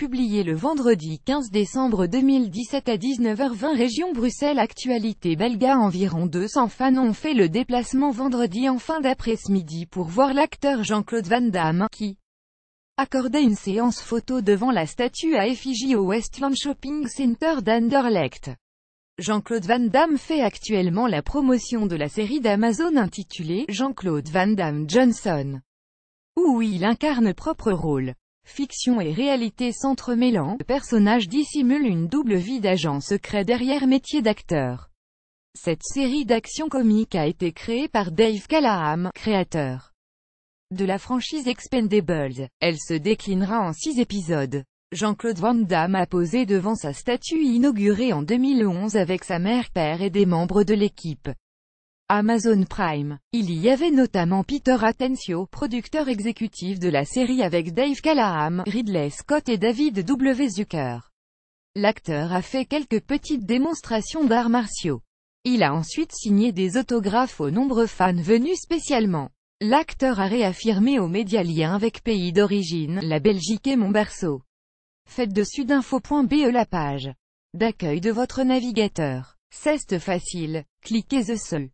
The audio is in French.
publié le vendredi 15 décembre 2017 à 19h20 région Bruxelles Actualité belga Environ 200 fans ont fait le déplacement vendredi en fin d'après-midi pour voir l'acteur Jean-Claude Van Damme, qui accordait une séance photo devant la statue à effigie au Westland Shopping Center d'Anderlecht. Jean-Claude Van Damme fait actuellement la promotion de la série d'Amazon intitulée « Jean-Claude Van Damme Johnson » où il incarne propre rôle. Fiction et réalité s'entremêlant, le personnage dissimule une double vie d'agent secret derrière métier d'acteur. Cette série d'action comique a été créée par Dave Callahan, créateur de la franchise Expendables. Elle se déclinera en six épisodes. Jean-Claude Van Damme a posé devant sa statue inaugurée en 2011 avec sa mère, père et des membres de l'équipe. Amazon Prime. Il y avait notamment Peter Atencio, producteur exécutif de la série avec Dave Callahan, Ridley Scott et David W. Zucker. L'acteur a fait quelques petites démonstrations d'arts martiaux. Il a ensuite signé des autographes aux nombreux fans venus spécialement. L'acteur a réaffirmé aux médias liens avec pays d'origine, la Belgique et mon berceau. Faites dessus d'info.be euh, la page d'accueil de votre navigateur. Ceste facile, cliquez the seul.